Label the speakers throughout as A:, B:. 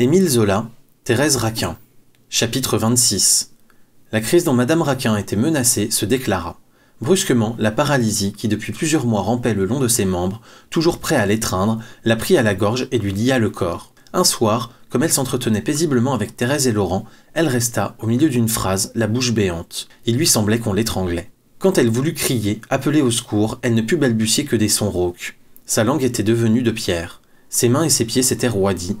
A: Émile Zola, Thérèse Raquin. Chapitre 26. La crise dont Madame Raquin était menacée se déclara. Brusquement, la paralysie, qui depuis plusieurs mois rampait le long de ses membres, toujours prêt à l'étreindre, la prit à la gorge et lui lia le corps. Un soir, comme elle s'entretenait paisiblement avec Thérèse et Laurent, elle resta, au milieu d'une phrase, la bouche béante. Il lui semblait qu'on l'étranglait. Quand elle voulut crier, appeler au secours, elle ne put balbutier que des sons rauques. Sa langue était devenue de pierre. Ses mains et ses pieds s'étaient roidis,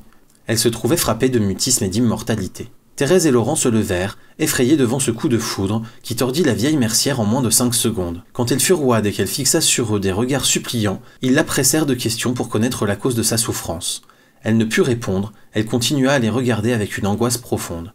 A: elle se trouvait frappée de mutisme et d'immortalité. Thérèse et Laurent se levèrent, effrayés devant ce coup de foudre qui tordit la vieille mercière en moins de cinq secondes. Quand elle fut roide et qu'elle fixa sur eux des regards suppliants, ils la pressèrent de questions pour connaître la cause de sa souffrance. Elle ne put répondre, elle continua à les regarder avec une angoisse profonde.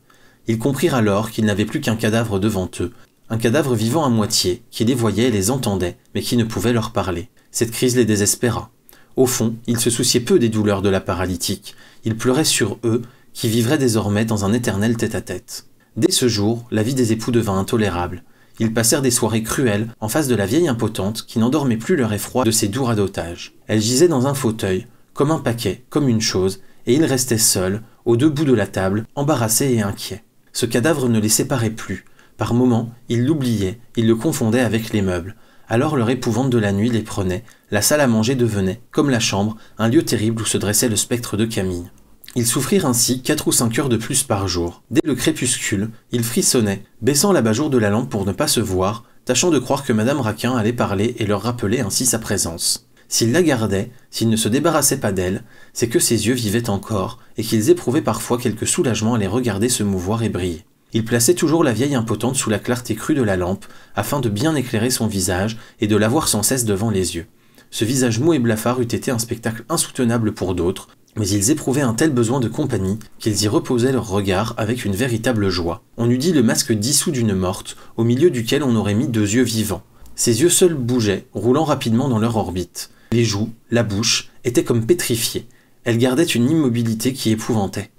A: Ils comprirent alors qu'ils n'avaient plus qu'un cadavre devant eux, un cadavre vivant à moitié, qui les voyait et les entendait, mais qui ne pouvait leur parler. Cette crise les désespéra. Au fond, il se souciait peu des douleurs de la paralytique, il pleurait sur eux, qui vivraient désormais dans un éternel tête-à-tête. Dès ce jour, la vie des époux devint intolérable. Ils passèrent des soirées cruelles en face de la vieille impotente qui n'endormait plus leur effroi de ses doux radotages. Elle gisait dans un fauteuil, comme un paquet, comme une chose, et ils restaient seuls, aux deux bouts de la table, embarrassés et inquiets. Ce cadavre ne les séparait plus. Par moments, ils l'oubliaient, ils le confondaient avec les meubles, alors leur épouvante de la nuit les prenait, la salle à manger devenait, comme la chambre, un lieu terrible où se dressait le spectre de Camille. Ils souffrirent ainsi quatre ou cinq heures de plus par jour. Dès le crépuscule, ils frissonnaient, baissant l'abat-jour de la lampe pour ne pas se voir, tâchant de croire que Madame Raquin allait parler et leur rappeler ainsi sa présence. S'ils la gardaient, s'ils ne se débarrassaient pas d'elle, c'est que ses yeux vivaient encore, et qu'ils éprouvaient parfois quelque soulagement à les regarder se mouvoir et briller. Il plaçait toujours la vieille impotente sous la clarté crue de la lampe, afin de bien éclairer son visage et de l'avoir sans cesse devant les yeux. Ce visage mou et blafard eût été un spectacle insoutenable pour d'autres, mais ils éprouvaient un tel besoin de compagnie qu'ils y reposaient leurs regards avec une véritable joie. On eût dit le masque dissous d'une morte, au milieu duquel on aurait mis deux yeux vivants. Ses yeux seuls bougeaient, roulant rapidement dans leur orbite. Les joues, la bouche, étaient comme pétrifiées. Elles gardaient une immobilité qui épouvantait.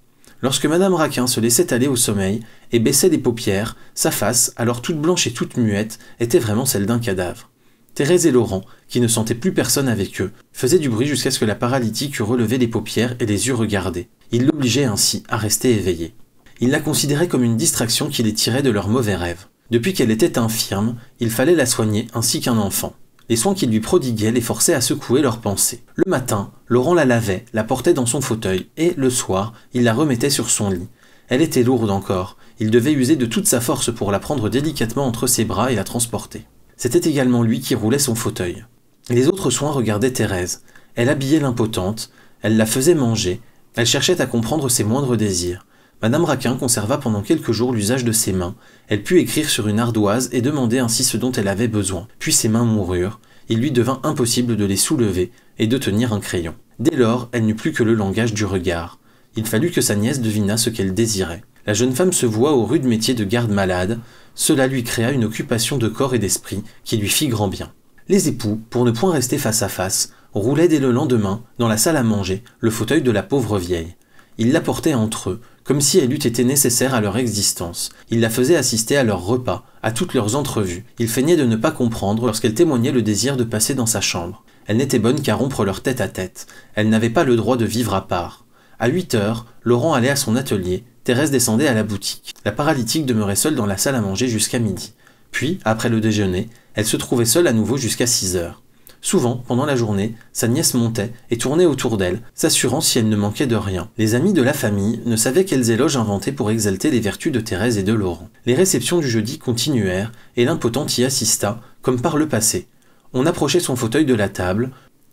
A: Lorsque Madame Raquin se laissait aller au sommeil et baissait des paupières, sa face, alors toute blanche et toute muette, était vraiment celle d'un cadavre. Thérèse et Laurent, qui ne sentaient plus personne avec eux, faisaient du bruit jusqu'à ce que la paralytique eût relevé les paupières et les yeux regardés. Ils l'obligeaient ainsi à rester éveillée. Ils la considéraient comme une distraction qui les tirait de leurs mauvais rêves. Depuis qu'elle était infirme, il fallait la soigner ainsi qu'un enfant. Les soins qui lui prodiguaient les forçaient à secouer leurs pensées. Le matin, Laurent la lavait, la portait dans son fauteuil, et, le soir, il la remettait sur son lit. Elle était lourde encore, il devait user de toute sa force pour la prendre délicatement entre ses bras et la transporter. C'était également lui qui roulait son fauteuil. Les autres soins regardaient Thérèse. Elle habillait l'impotente, elle la faisait manger, elle cherchait à comprendre ses moindres désirs. Madame Raquin conserva pendant quelques jours l'usage de ses mains. Elle put écrire sur une ardoise et demander ainsi ce dont elle avait besoin. Puis ses mains moururent. Il lui devint impossible de les soulever et de tenir un crayon. Dès lors, elle n'eut plus que le langage du regard. Il fallut que sa nièce devinât ce qu'elle désirait. La jeune femme se voua au rude métier de garde-malade. Cela lui créa une occupation de corps et d'esprit qui lui fit grand bien. Les époux, pour ne point rester face à face, roulaient dès le lendemain, dans la salle à manger, le fauteuil de la pauvre vieille. Ils l'apportaient entre eux, comme si elle eût été nécessaire à leur existence. Il la faisait assister à leurs repas, à toutes leurs entrevues. Il feignait de ne pas comprendre lorsqu'elle témoignait le désir de passer dans sa chambre. Elle n'était bonne qu'à rompre leur tête à tête. Elle n'avait pas le droit de vivre à part. À 8 heures, Laurent allait à son atelier. Thérèse descendait à la boutique. La paralytique demeurait seule dans la salle à manger jusqu'à midi. Puis, après le déjeuner, elle se trouvait seule à nouveau jusqu'à 6 heures. Souvent, pendant la journée, sa nièce montait et tournait autour d'elle, s'assurant si elle ne manquait de rien. Les amis de la famille ne savaient quels éloges inventer pour exalter les vertus de Thérèse et de Laurent. Les réceptions du jeudi continuèrent, et l'impotente y assista, comme par le passé. On approchait son fauteuil de la table,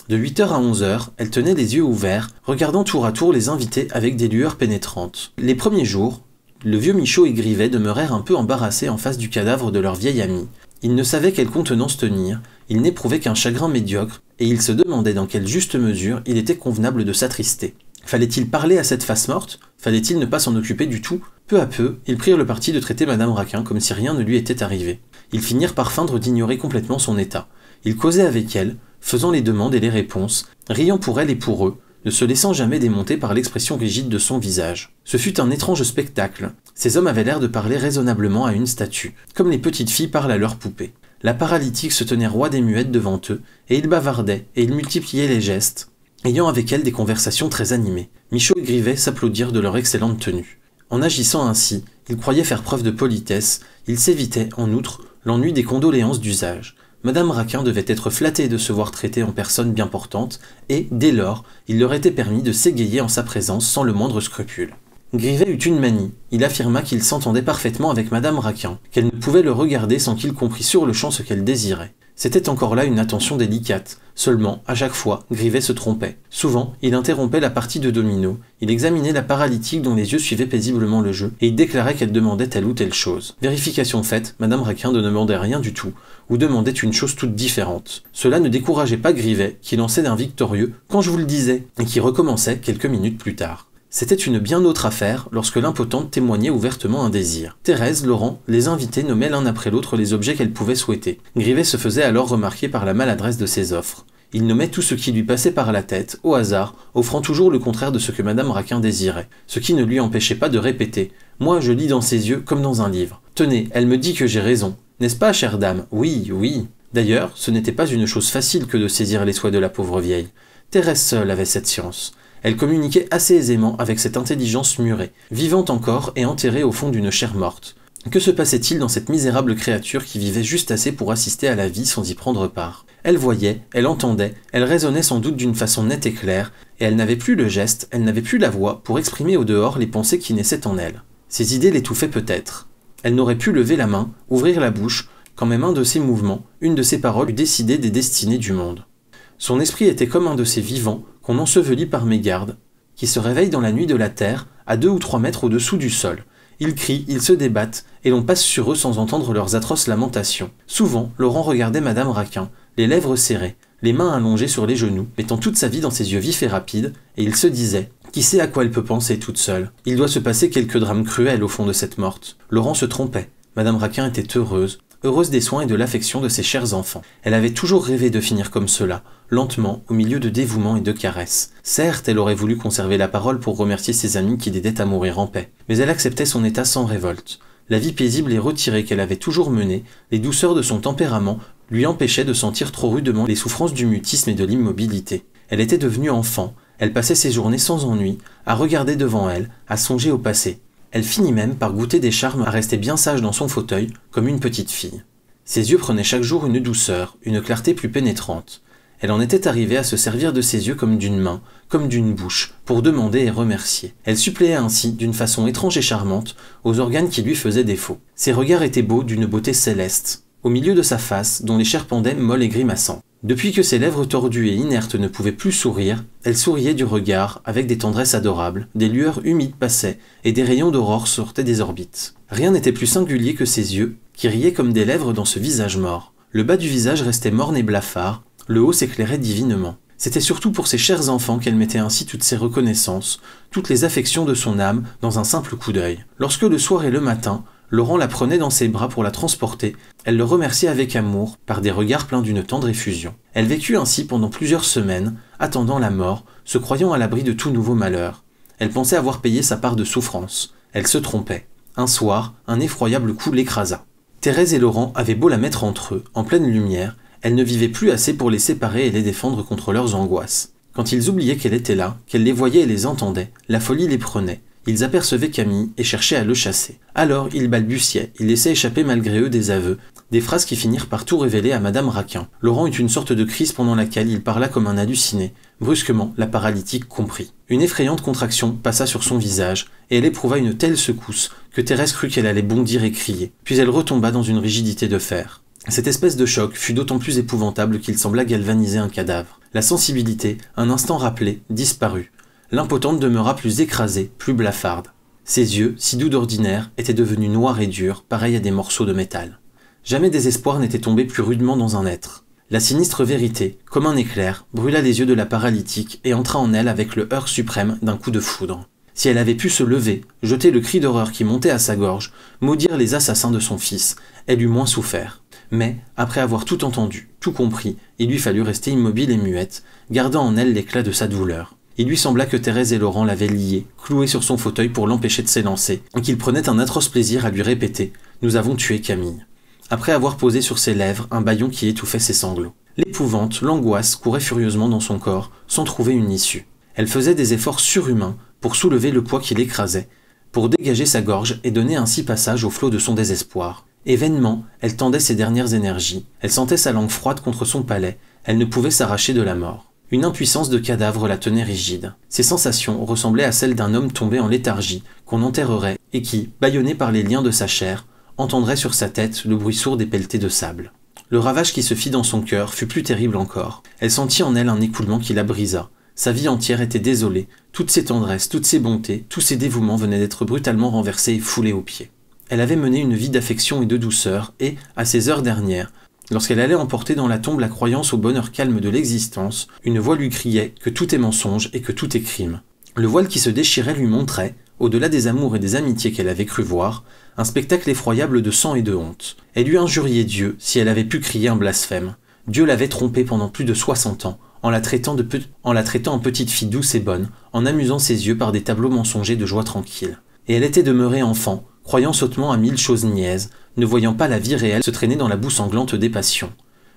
A: de 8h à 11h, elle tenait les yeux ouverts, regardant tour à tour les invités avec des lueurs pénétrantes. Les premiers jours, le vieux Michaud et Grivet demeurèrent un peu embarrassés en face du cadavre de leur vieille amie. Ils ne savaient quelle contenance tenir, il n'éprouvait qu'un chagrin médiocre, et il se demandait dans quelle juste mesure il était convenable de s'attrister. Fallait-il parler à cette face morte Fallait-il ne pas s'en occuper du tout Peu à peu, ils prirent le parti de traiter Madame Raquin comme si rien ne lui était arrivé. Ils finirent par feindre d'ignorer complètement son état. Ils causaient avec elle, faisant les demandes et les réponses, riant pour elle et pour eux, ne se laissant jamais démonter par l'expression rigide de son visage. Ce fut un étrange spectacle. Ces hommes avaient l'air de parler raisonnablement à une statue, comme les petites filles parlent à leur poupée la paralytique se tenait roi des muettes devant eux, et ils bavardaient, et ils multipliaient les gestes, ayant avec elle des conversations très animées. Michaud et Grivet s'applaudirent de leur excellente tenue. En agissant ainsi, ils croyaient faire preuve de politesse, ils s'évitaient, en outre, l'ennui des condoléances d'usage. Madame Raquin devait être flattée de se voir traitée en personne bien portante, et, dès lors, il leur était permis de s'égayer en sa présence sans le moindre scrupule. Grivet eut une manie. Il affirma qu'il s'entendait parfaitement avec Madame Raquin, qu'elle ne pouvait le regarder sans qu'il comprît sur le champ ce qu'elle désirait. C'était encore là une attention délicate. Seulement, à chaque fois, Grivet se trompait. Souvent, il interrompait la partie de domino, il examinait la paralytique dont les yeux suivaient paisiblement le jeu, et il déclarait qu'elle demandait telle ou telle chose. Vérification faite, Madame Raquin ne demandait rien du tout, ou demandait une chose toute différente. Cela ne décourageait pas Grivet, qui lançait d'un victorieux « quand je vous le disais », et qui recommençait quelques minutes plus tard. C'était une bien autre affaire lorsque l'impotente témoignait ouvertement un désir. Thérèse, Laurent, les invités nommaient l'un après l'autre les objets qu'elle pouvait souhaiter. Grivet se faisait alors remarquer par la maladresse de ses offres. Il nommait tout ce qui lui passait par la tête, au hasard, offrant toujours le contraire de ce que Madame Raquin désirait, ce qui ne lui empêchait pas de répéter Moi, je lis dans ses yeux comme dans un livre. Tenez, elle me dit que j'ai raison. N'est-ce pas, chère dame Oui, oui. D'ailleurs, ce n'était pas une chose facile que de saisir les souhaits de la pauvre vieille. Thérèse seule avait cette science. Elle communiquait assez aisément avec cette intelligence murée, vivante encore et enterrée au fond d'une chair morte. Que se passait-il dans cette misérable créature qui vivait juste assez pour assister à la vie sans y prendre part Elle voyait, elle entendait, elle raisonnait sans doute d'une façon nette et claire, et elle n'avait plus le geste, elle n'avait plus la voix pour exprimer au dehors les pensées qui naissaient en elle. Ses idées l'étouffaient peut-être. Elle n'aurait pu lever la main, ouvrir la bouche, quand même un de ses mouvements, une de ses paroles eût décidé des destinées du monde. Son esprit était comme un de ces vivants, on ensevelit par mégarde, qui se réveillent dans la nuit de la terre, à deux ou trois mètres au-dessous du sol. Ils crient, ils se débattent, et l'on passe sur eux sans entendre leurs atroces lamentations. Souvent, Laurent regardait Madame Raquin, les lèvres serrées, les mains allongées sur les genoux, mettant toute sa vie dans ses yeux vifs et rapides, et il se disait Qui sait à quoi elle peut penser toute seule Il doit se passer quelque drame cruel au fond de cette morte. Laurent se trompait. Madame Raquin était heureuse heureuse des soins et de l'affection de ses chers enfants. Elle avait toujours rêvé de finir comme cela, lentement, au milieu de dévouement et de caresses. Certes, elle aurait voulu conserver la parole pour remercier ses amis qui l'aidaient à mourir en paix, mais elle acceptait son état sans révolte. La vie paisible et retirée qu'elle avait toujours menée, les douceurs de son tempérament lui empêchaient de sentir trop rudement les souffrances du mutisme et de l'immobilité. Elle était devenue enfant, elle passait ses journées sans ennui, à regarder devant elle, à songer au passé. Elle finit même par goûter des charmes à rester bien sage dans son fauteuil, comme une petite fille. Ses yeux prenaient chaque jour une douceur, une clarté plus pénétrante. Elle en était arrivée à se servir de ses yeux comme d'une main, comme d'une bouche, pour demander et remercier. Elle suppléait ainsi, d'une façon étrange et charmante, aux organes qui lui faisaient défaut. Ses regards étaient beaux d'une beauté céleste, au milieu de sa face, dont les chers pendaient molles et grimaçants. Depuis que ses lèvres tordues et inertes ne pouvaient plus sourire, elle souriait du regard, avec des tendresses adorables, des lueurs humides passaient, et des rayons d'aurore sortaient des orbites. Rien n'était plus singulier que ses yeux, qui riaient comme des lèvres dans ce visage mort. Le bas du visage restait morne et blafard, le haut s'éclairait divinement. C'était surtout pour ses chers enfants qu'elle mettait ainsi toutes ses reconnaissances, toutes les affections de son âme dans un simple coup d'œil. Lorsque le soir et le matin, Laurent la prenait dans ses bras pour la transporter, elle le remerciait avec amour, par des regards pleins d'une tendre effusion. Elle vécut ainsi pendant plusieurs semaines, attendant la mort, se croyant à l'abri de tout nouveau malheur. Elle pensait avoir payé sa part de souffrance. Elle se trompait. Un soir, un effroyable coup l'écrasa. Thérèse et Laurent avaient beau la mettre entre eux, en pleine lumière, elle ne vivait plus assez pour les séparer et les défendre contre leurs angoisses. Quand ils oubliaient qu'elle était là, qu'elle les voyait et les entendait, la folie les prenait. Ils apercevaient Camille et cherchaient à le chasser. Alors ils balbutiaient, ils laissaient échapper malgré eux des aveux, des phrases qui finirent par tout révéler à Madame Raquin. Laurent eut une sorte de crise pendant laquelle il parla comme un halluciné. Brusquement, la paralytique comprit. Une effrayante contraction passa sur son visage, et elle éprouva une telle secousse que Thérèse crut qu'elle allait bondir et crier. Puis elle retomba dans une rigidité de fer. Cette espèce de choc fut d'autant plus épouvantable qu'il sembla galvaniser un cadavre. La sensibilité, un instant rappelée, disparut l'impotente demeura plus écrasée, plus blafarde. Ses yeux, si doux d'ordinaire, étaient devenus noirs et durs, pareils à des morceaux de métal. Jamais désespoir n'était tombé plus rudement dans un être. La sinistre vérité, comme un éclair, brûla les yeux de la paralytique et entra en elle avec le heurt suprême d'un coup de foudre. Si elle avait pu se lever, jeter le cri d'horreur qui montait à sa gorge, maudire les assassins de son fils, elle eût moins souffert. Mais, après avoir tout entendu, tout compris, il lui fallut rester immobile et muette, gardant en elle l'éclat de sa douleur. Il lui sembla que Thérèse et Laurent l'avaient lié, cloué sur son fauteuil pour l'empêcher de s'élancer, et qu'il prenait un atroce plaisir à lui répéter Nous avons tué Camille. Après avoir posé sur ses lèvres un baillon qui étouffait ses sanglots. L'épouvante, l'angoisse couraient furieusement dans son corps, sans trouver une issue. Elle faisait des efforts surhumains pour soulever le poids qui l'écrasait, pour dégager sa gorge et donner ainsi passage au flot de son désespoir. Et vainement, elle tendait ses dernières énergies. Elle sentait sa langue froide contre son palais. Elle ne pouvait s'arracher de la mort. Une impuissance de cadavre la tenait rigide. Ses sensations ressemblaient à celles d'un homme tombé en léthargie, qu'on enterrerait, et qui, bâillonné par les liens de sa chair, entendrait sur sa tête le bruit sourd des pelletées de sable. Le ravage qui se fit dans son cœur fut plus terrible encore. Elle sentit en elle un écoulement qui la brisa. Sa vie entière était désolée, toutes ses tendresses, toutes ses bontés, tous ses dévouements venaient d'être brutalement renversés et foulés aux pieds. Elle avait mené une vie d'affection et de douceur, et, à ces heures dernières, Lorsqu'elle allait emporter dans la tombe la croyance au bonheur calme de l'existence, une voix lui criait que tout est mensonge et que tout est crime. Le voile qui se déchirait lui montrait, au-delà des amours et des amitiés qu'elle avait cru voir, un spectacle effroyable de sang et de honte. Elle lui injurié Dieu si elle avait pu crier un blasphème. Dieu l'avait trompée pendant plus de 60 ans, en la, traitant en la traitant en petite fille douce et bonne, en amusant ses yeux par des tableaux mensongers de joie tranquille. Et elle était demeurée enfant, croyant sottement à mille choses niaises, ne voyant pas la vie réelle se traîner dans la boue sanglante des passions.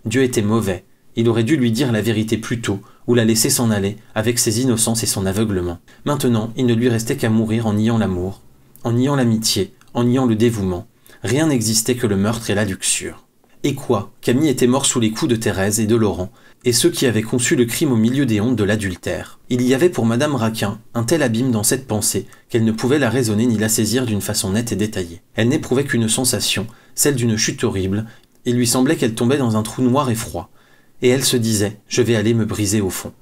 A: Dieu était mauvais, il aurait dû lui dire la vérité plus tôt, ou la laisser s'en aller, avec ses innocences et son aveuglement. Maintenant, il ne lui restait qu'à mourir en niant l'amour, en niant l'amitié, en niant le dévouement. Rien n'existait que le meurtre et la luxure. Et quoi Camille était mort sous les coups de Thérèse et de Laurent, et ceux qui avaient conçu le crime au milieu des hontes de l'adultère. Il y avait pour Madame Raquin un tel abîme dans cette pensée qu'elle ne pouvait la raisonner ni la saisir d'une façon nette et détaillée. Elle n'éprouvait qu'une sensation, celle d'une chute horrible, il lui semblait qu'elle tombait dans un trou noir et froid, et elle se disait Je vais aller me briser au fond.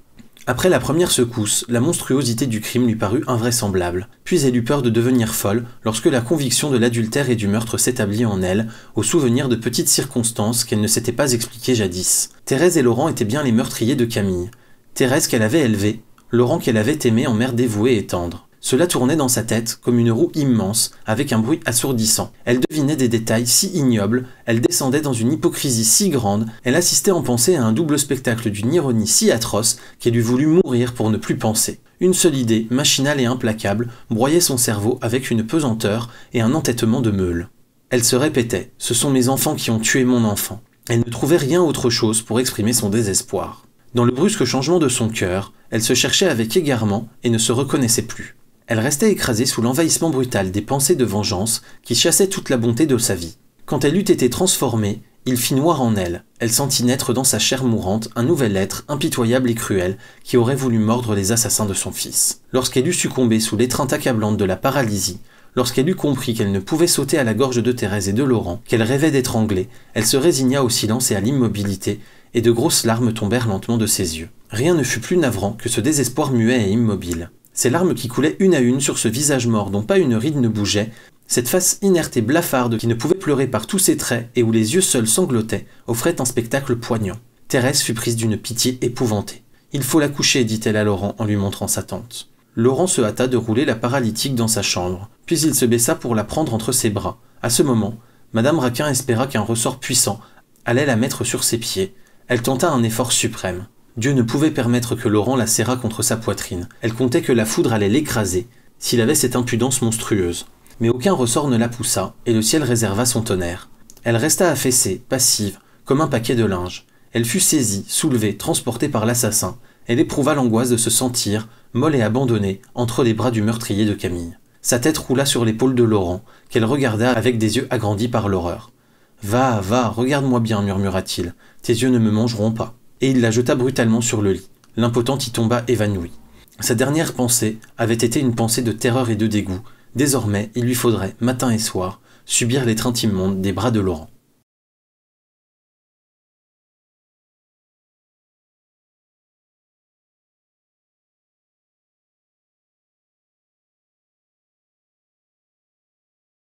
A: Après la première secousse, la monstruosité du crime lui parut invraisemblable, puis elle eut peur de devenir folle lorsque la conviction de l'adultère et du meurtre s'établit en elle, au souvenir de petites circonstances qu'elle ne s'était pas expliquées jadis. Thérèse et Laurent étaient bien les meurtriers de Camille. Thérèse qu'elle avait élevée, Laurent qu'elle avait aimé en mère dévouée et tendre. Cela tournait dans sa tête comme une roue immense, avec un bruit assourdissant. Elle devinait des détails si ignobles, elle descendait dans une hypocrisie si grande, elle assistait en pensée à un double spectacle d'une ironie si atroce qu'elle eût voulu mourir pour ne plus penser. Une seule idée, machinale et implacable, broyait son cerveau avec une pesanteur et un entêtement de meule. Elle se répétait Ce sont mes enfants qui ont tué mon enfant. Elle ne trouvait rien autre chose pour exprimer son désespoir. Dans le brusque changement de son cœur, elle se cherchait avec égarement et ne se reconnaissait plus. Elle restait écrasée sous l'envahissement brutal des pensées de vengeance qui chassaient toute la bonté de sa vie. Quand elle eut été transformée, il fit noir en elle. Elle sentit naître dans sa chair mourante un nouvel être impitoyable et cruel qui aurait voulu mordre les assassins de son fils. Lorsqu'elle eut succombé sous l'étreinte accablante de la paralysie, lorsqu'elle eut compris qu'elle ne pouvait sauter à la gorge de Thérèse et de Laurent, qu'elle rêvait d'étrangler, elle se résigna au silence et à l'immobilité, et de grosses larmes tombèrent lentement de ses yeux. Rien ne fut plus navrant que ce désespoir muet et immobile. Ces larmes qui coulaient une à une sur ce visage mort dont pas une ride ne bougeait, cette face inerte et blafarde qui ne pouvait pleurer par tous ses traits et où les yeux seuls sanglotaient, offrait un spectacle poignant. Thérèse fut prise d'une pitié épouvantée. Il faut la coucher, dit-elle à Laurent en lui montrant sa tante. Laurent se hâta de rouler la paralytique dans sa chambre, puis il se baissa pour la prendre entre ses bras. À ce moment, Madame Raquin espéra qu'un ressort puissant allait la mettre sur ses pieds. Elle tenta un effort suprême. Dieu ne pouvait permettre que Laurent la serra contre sa poitrine. Elle comptait que la foudre allait l'écraser, s'il avait cette impudence monstrueuse. Mais aucun ressort ne la poussa, et le ciel réserva son tonnerre. Elle resta affaissée, passive, comme un paquet de linge. Elle fut saisie, soulevée, transportée par l'assassin. Elle éprouva l'angoisse de se sentir, molle et abandonnée, entre les bras du meurtrier de Camille. Sa tête roula sur l'épaule de Laurent, qu'elle regarda avec des yeux agrandis par l'horreur. Va, va, regarde-moi bien, murmura-t-il. Tes yeux ne me mangeront pas et il la jeta brutalement sur le lit. L'impotente y tomba évanouie. Sa dernière pensée avait été une pensée de terreur et de dégoût. Désormais, il lui faudrait, matin et soir, subir l'étreinte immonde des bras de Laurent.